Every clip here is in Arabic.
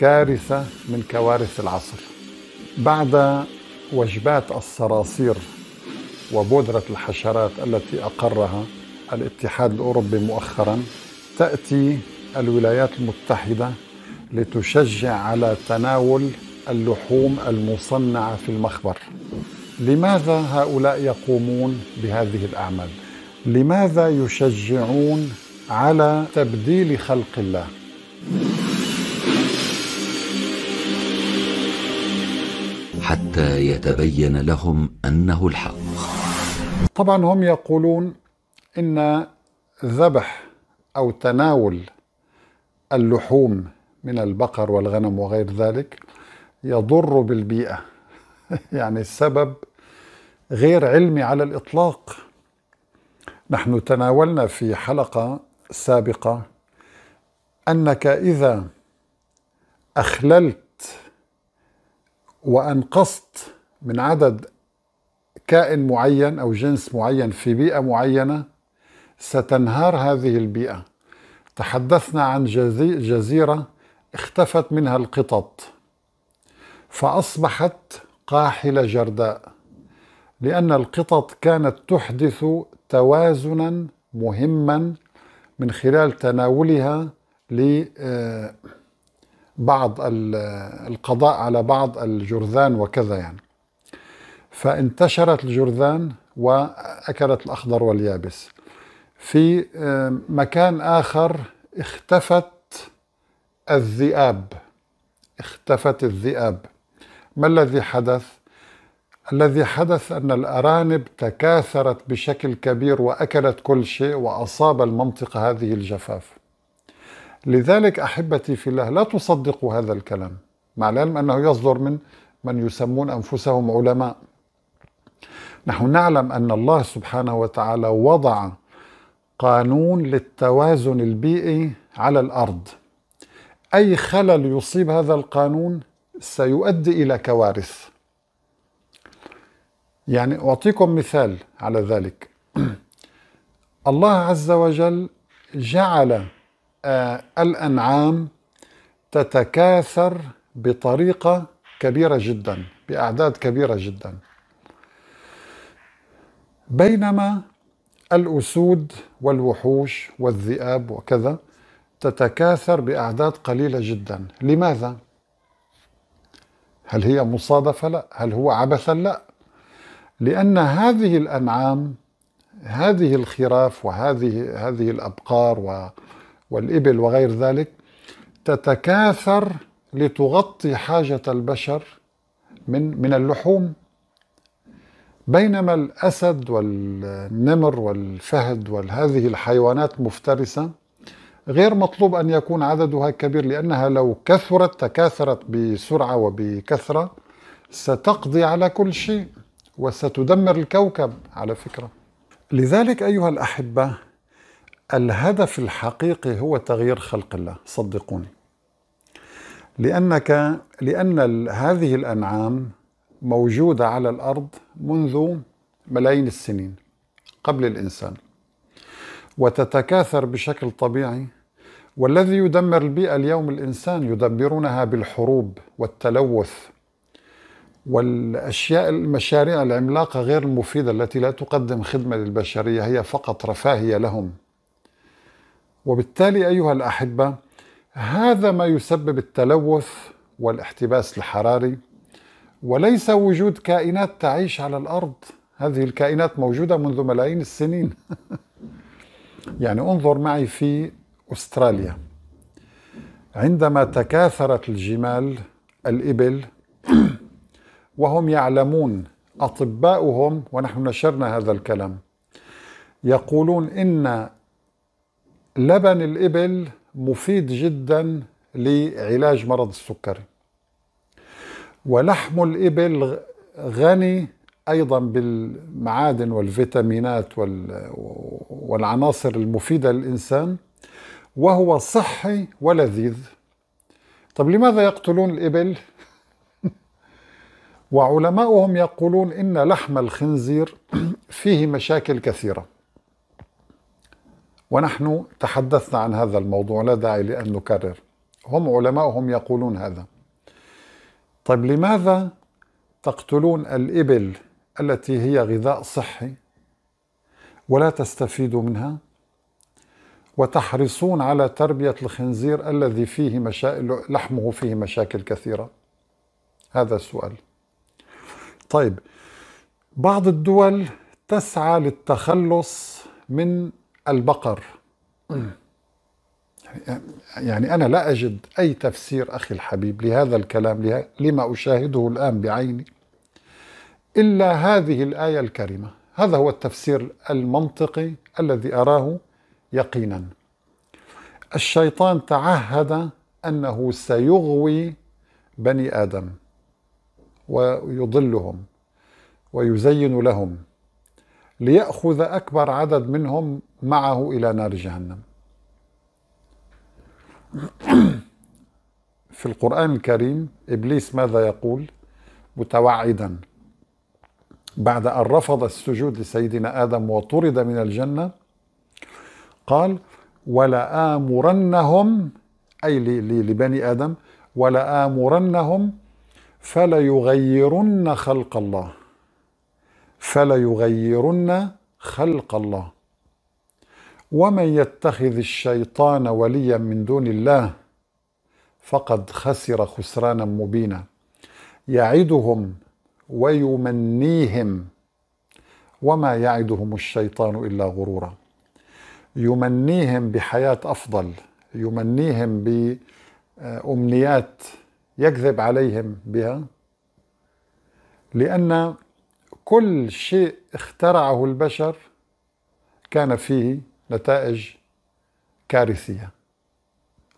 كارثة من كوارث العصر بعد وجبات الصراصير وبودرة الحشرات التي أقرها الاتحاد الأوروبي مؤخرا تأتي الولايات المتحدة لتشجع على تناول اللحوم المصنعة في المخبر لماذا هؤلاء يقومون بهذه الأعمال؟ لماذا يشجعون على تبديل خلق الله؟ حتى يتبين لهم انه الحق. طبعا هم يقولون ان ذبح او تناول اللحوم من البقر والغنم وغير ذلك يضر بالبيئه يعني السبب غير علمي على الاطلاق نحن تناولنا في حلقه سابقه انك اذا اخللت وانقصت من عدد كائن معين او جنس معين في بيئه معينه ستنهار هذه البيئه تحدثنا عن جزيره اختفت منها القطط فاصبحت قاحله جرداء لان القطط كانت تحدث توازنا مهما من خلال تناولها ل آه، بعض القضاء على بعض الجرذان وكذا يعني فانتشرت الجرذان واكلت الاخضر واليابس في آه، مكان اخر اختفت الذئاب اختفت الذئاب ما الذي حدث الذي حدث ان الارانب تكاثرت بشكل كبير واكلت كل شيء واصاب المنطقه هذه الجفاف لذلك أحبتي في الله لا تصدقوا هذا الكلام مع العلم أنه يصدر من من يسمون أنفسهم علماء نحن نعلم أن الله سبحانه وتعالى وضع قانون للتوازن البيئي على الأرض أي خلل يصيب هذا القانون سيؤدي إلى كوارث يعني أعطيكم مثال على ذلك الله عز وجل جعل آه، الأنعام تتكاثر بطريقة كبيرة جدا بأعداد كبيرة جدا بينما الأسود والوحوش والذئاب وكذا تتكاثر بأعداد قليلة جدا لماذا؟ هل هي مصادفة؟ لا هل هو عبثا؟ لا لأن هذه الأنعام هذه الخراف وهذه هذه الأبقار و والإبل وغير ذلك تتكاثر لتغطي حاجة البشر من من اللحوم بينما الأسد والنمر والفهد وهذه الحيوانات مفترسة غير مطلوب أن يكون عددها كبير لأنها لو كثرت تكاثرت بسرعة وبكثرة ستقضي على كل شيء وستدمر الكوكب على فكرة لذلك أيها الأحبة الهدف الحقيقي هو تغيير خلق الله صدقوني لأنك لأن هذه الأنعام موجودة على الأرض منذ ملايين السنين قبل الإنسان وتتكاثر بشكل طبيعي والذي يدمر البيئة اليوم الإنسان يدمرونها بالحروب والتلوث والأشياء المشاريع العملاقة غير المفيدة التي لا تقدم خدمة للبشرية هي فقط رفاهية لهم وبالتالي أيها الأحبة هذا ما يسبب التلوث والاحتباس الحراري وليس وجود كائنات تعيش على الأرض هذه الكائنات موجودة منذ ملايين السنين يعني انظر معي في أستراليا عندما تكاثرت الجمال الإبل وهم يعلمون أطباؤهم ونحن نشرنا هذا الكلام يقولون إن لبن الإبل مفيد جدا لعلاج مرض السكري ولحم الإبل غني أيضا بالمعادن والفيتامينات والعناصر المفيدة للإنسان وهو صحي ولذيذ طب لماذا يقتلون الإبل؟ وعلماؤهم يقولون إن لحم الخنزير فيه مشاكل كثيرة ونحن تحدثنا عن هذا الموضوع لا داعي لأن نكرر هم علماؤهم يقولون هذا طيب لماذا تقتلون الإبل التي هي غذاء صحي ولا تستفيدوا منها وتحرصون على تربية الخنزير الذي فيه مشا... لحمه فيه مشاكل كثيرة هذا السؤال طيب بعض الدول تسعى للتخلص من البقر طيب. يعني أنا لا أجد أي تفسير أخي الحبيب لهذا الكلام لما أشاهده الآن بعيني إلا هذه الآية الكريمة هذا هو التفسير المنطقي الذي أراه يقينا الشيطان تعهد أنه سيغوي بني آدم ويضلهم ويزين لهم ليأخذ أكبر عدد منهم معه إلى نار جهنم في القرآن الكريم إبليس ماذا يقول متوعدا بعد أن رفض السجود لسيدنا آدم وطرد من الجنة قال ولآمرنهم أي لبني آدم ولآمرنهم فليغيرن خلق الله فلا يغيرن خلق الله ومن يتخذ الشيطان وليا من دون الله فقد خسر خسرانا مبينا يعدهم ويمنيهم وما يعدهم الشيطان الا غرورا يمنيهم بحياه افضل يمنيهم بامنيات يكذب عليهم بها لان كل شيء اخترعه البشر كان فيه نتائج كارثيه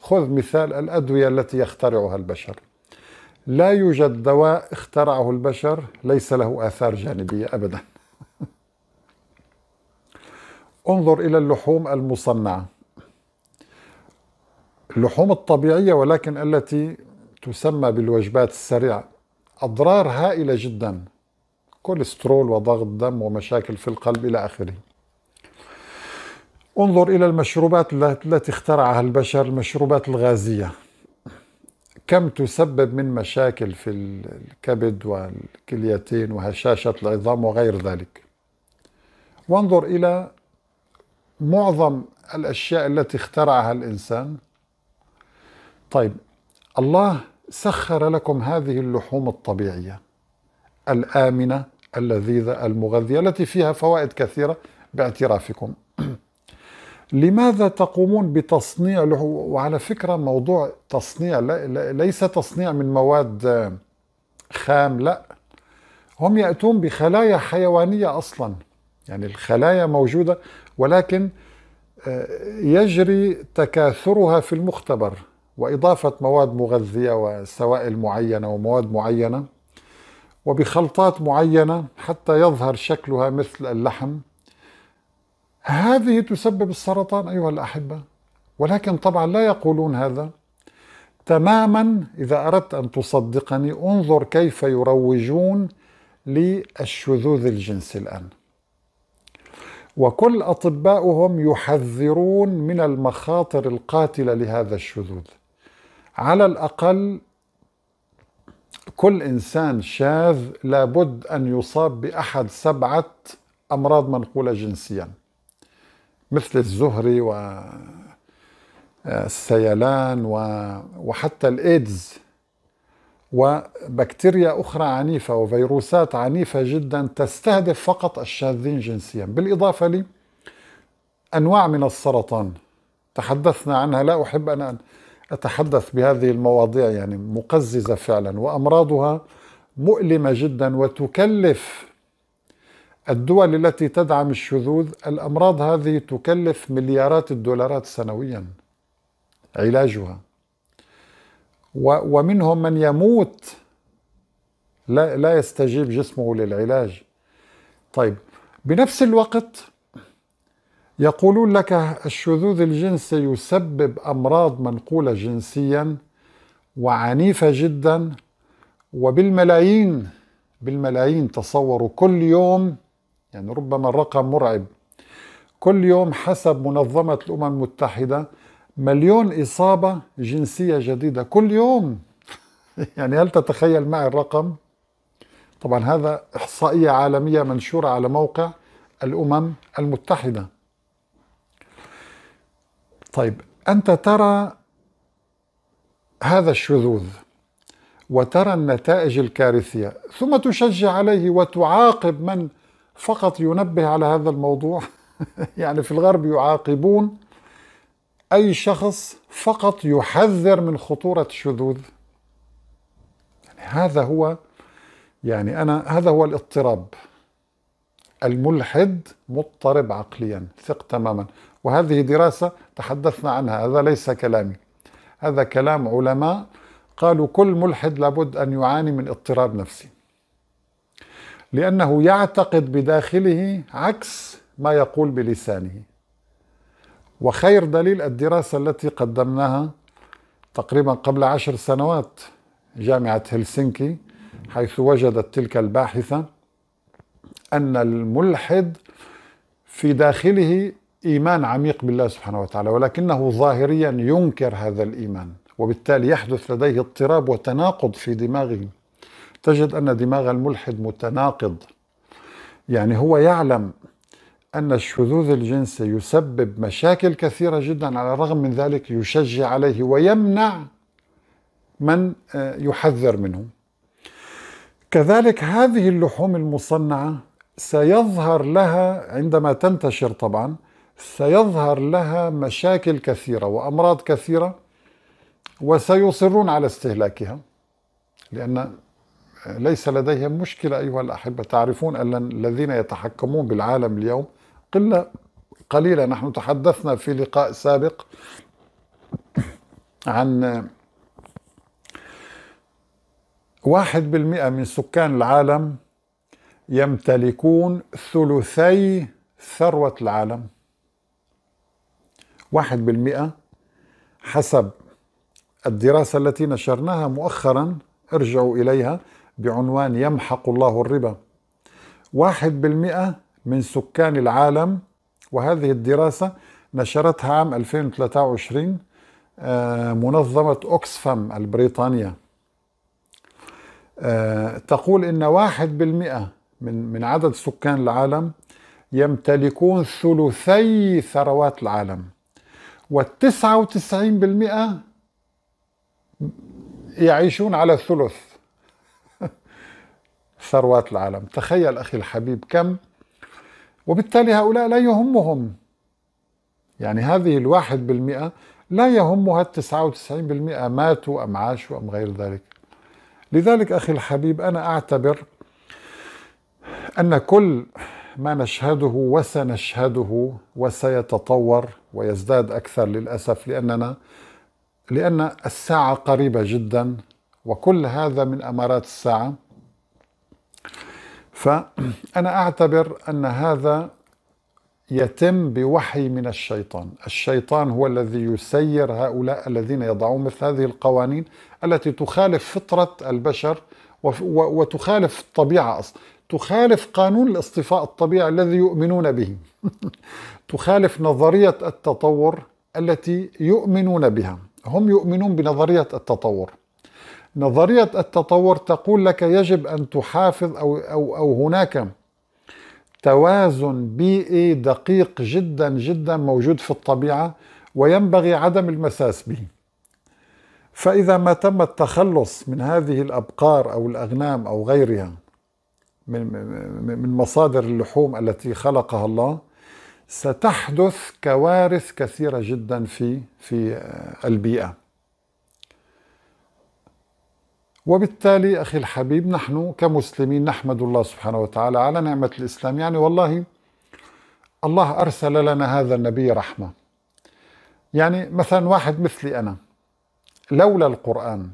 خذ مثال الادويه التي يخترعها البشر لا يوجد دواء اخترعه البشر ليس له اثار جانبيه ابدا انظر الى اللحوم المصنعه اللحوم الطبيعيه ولكن التي تسمى بالوجبات السريعه اضرار هائله جدا كوليسترول وضغط دم ومشاكل في القلب إلى آخره انظر إلى المشروبات التي اخترعها البشر المشروبات الغازية كم تسبب من مشاكل في الكبد والكليتين وهشاشة العظام وغير ذلك وانظر إلى معظم الأشياء التي اخترعها الإنسان طيب الله سخر لكم هذه اللحوم الطبيعيه الآمنة اللذيذة المغذية التي فيها فوائد كثيرة باعترافكم لماذا تقومون بتصنيع له وعلى فكرة موضوع تصنيع ليس تصنيع من مواد آه، خام لا هم يأتون بخلايا حيوانية أصلا يعني الخلايا موجودة ولكن آه، يجري تكاثرها في المختبر وإضافة مواد مغذية وسوائل معينة ومواد معينة وبخلطات معينة حتى يظهر شكلها مثل اللحم هذه تسبب السرطان أيها الأحبة ولكن طبعا لا يقولون هذا تماما إذا أردت أن تصدقني انظر كيف يروجون للشذوذ الجنسي الآن وكل أطباؤهم يحذرون من المخاطر القاتلة لهذا الشذوذ على الأقل كل إنسان شاذ لابد أن يصاب بأحد سبعة أمراض منقولة جنسيا مثل الزهري و آه، السيلان و... وحتى الإيدز وبكتيريا أخرى عنيفة وفيروسات عنيفة جدا تستهدف فقط الشاذين جنسيا بالإضافة لأنواع أنواع من السرطان تحدثنا عنها لا أحب أن أتحدث بهذه المواضيع يعني مقززة فعلا وأمراضها مؤلمة جدا وتكلف الدول التي تدعم الشذوذ الأمراض هذه تكلف مليارات الدولارات سنويا علاجها ومنهم من يموت لا, لا يستجيب جسمه للعلاج طيب بنفس الوقت يقولون لك الشذوذ الجنسي يسبب أمراض منقولة جنسيا وعنيفة جدا وبالملايين بالملايين تصوروا كل يوم يعني ربما الرقم مرعب كل يوم حسب منظمة الأمم المتحدة مليون إصابة جنسية جديدة كل يوم يعني هل تتخيل معي الرقم؟ طبعا هذا إحصائية عالمية منشورة على موقع الأمم المتحدة طيب أنت ترى هذا الشذوذ وترى النتائج الكارثية ثم تشجع عليه وتعاقب من فقط ينبه على هذا الموضوع يعني في الغرب يعاقبون أي شخص فقط يحذر من خطورة الشذوذ يعني هذا هو يعني أنا هذا هو الاضطراب الملحد مضطرب عقليا ثق تماما وهذه دراسة تحدثنا عنها هذا ليس كلامي هذا كلام علماء قالوا كل ملحد لابد أن يعاني من اضطراب نفسي لأنه يعتقد بداخله عكس ما يقول بلسانه وخير دليل الدراسة التي قدمناها تقريبا قبل عشر سنوات جامعة هلسنكي حيث وجدت تلك الباحثة أن الملحد في داخله إيمان عميق بالله سبحانه وتعالى ولكنه ظاهريا ينكر هذا الإيمان وبالتالي يحدث لديه اضطراب وتناقض في دماغه تجد أن دماغ الملحد متناقض يعني هو يعلم أن الشذوذ الجنسي يسبب مشاكل كثيرة جدا على الرغم من ذلك يشجع عليه ويمنع من آه، يحذر منه كذلك هذه اللحوم المصنعة سيظهر لها عندما تنتشر طبعا سيظهر لها مشاكل كثيرة وأمراض كثيرة وسيصرون على استهلاكها لأن ليس لديهم مشكلة أيها الأحبة تعرفون أن الذين يتحكمون بالعالم اليوم قلة قليلة نحن تحدثنا في لقاء سابق عن واحد بالمئة من سكان العالم يمتلكون ثلثي ثروة العالم واحد بالمئة حسب الدراسة التي نشرناها مؤخرا ارجعوا إليها بعنوان يمحق الله الربا واحد بالمئة من سكان العالم وهذه الدراسة نشرتها عام 2023 آه، منظمة أوكسفام البريطانية آه، تقول إن واحد بالمئة من من عدد سكان العالم يمتلكون ثلثي ثروات العالم والتسعة وتسعين بالمئة يعيشون على ثلث ثروات العالم تخيل أخي الحبيب كم وبالتالي هؤلاء لا يهمهم يعني هذه الواحد بالمئة لا يهمها التسعة وتسعين بالمئة ماتوا أم عاشوا أم غير ذلك لذلك أخي الحبيب أنا أعتبر ان كل ما نشهده وسنشهده وسيتطور ويزداد اكثر للاسف لاننا لان الساعه قريبه جدا وكل هذا من امارات الساعه فانا اعتبر ان هذا يتم بوحي من الشيطان الشيطان هو الذي يسير هؤلاء الذين يضعون مثل هذه القوانين التي تخالف فطرة البشر وتخالف الطبيعة أصلا تخالف قانون الاصطفاء الطبيعي الذي يؤمنون به تخالف نظرية التطور التي يؤمنون بها هم يؤمنون بنظرية التطور نظرية التطور تقول لك يجب أن تحافظ أو, أو, أو هناك توازن بيئي دقيق جدا جدا موجود في الطبيعة وينبغي عدم المساس به فإذا ما تم التخلص من هذه الأبقار أو الأغنام أو غيرها من من مصادر اللحوم التي خلقها الله ستحدث كوارث كثيرة جدا في في آه، البيئة وبالتالي أخي الحبيب نحن كمسلمين نحمد الله سبحانه وتعالى على نعمة الإسلام يعني والله الله أرسل لنا هذا النبي رحمة يعني مثلا واحد مثلي أنا لولا القرآن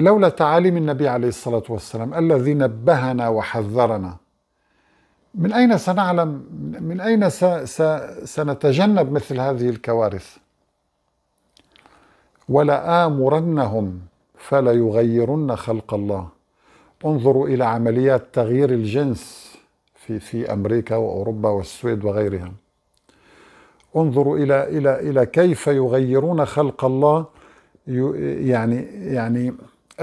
لولا تعاليم النبي عليه الصلاة والسلام الذي نبهنا وحذرنا من أين سنعلم من أين سنتجنب مثل هذه الكوارث ولآمرنهم فلا يغيرن خلق الله انظروا إلى عمليات تغيير الجنس في في أمريكا وأوروبا والسويد وغيرها انظروا إلى إلى إلى كيف يغيرون خلق الله يعني يعني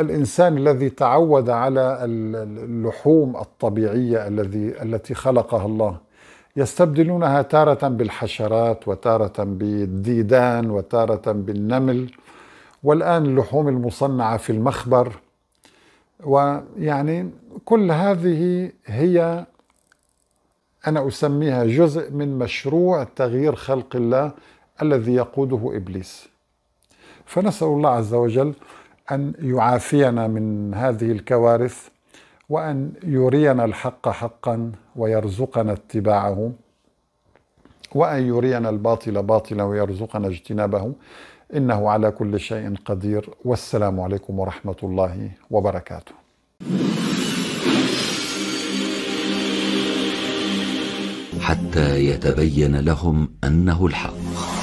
الانسان الذي تعود على اللحوم الطبيعيه الذي التي خلقها الله يستبدلونها تاره بالحشرات وتاره بالديدان وتاره بالنمل والان اللحوم المصنعه في المخبر ويعني كل هذه هي انا اسميها جزء من مشروع تغيير خلق الله الذي يقوده ابليس فنسال الله عز وجل أن يعافينا من هذه الكوارث وأن يرينا الحق حقا ويرزقنا اتباعه وأن يرينا الباطل باطلا ويرزقنا اجتنابه إنه على كل شيء قدير والسلام عليكم ورحمة الله وبركاته حتى يتبين لهم أنه الحق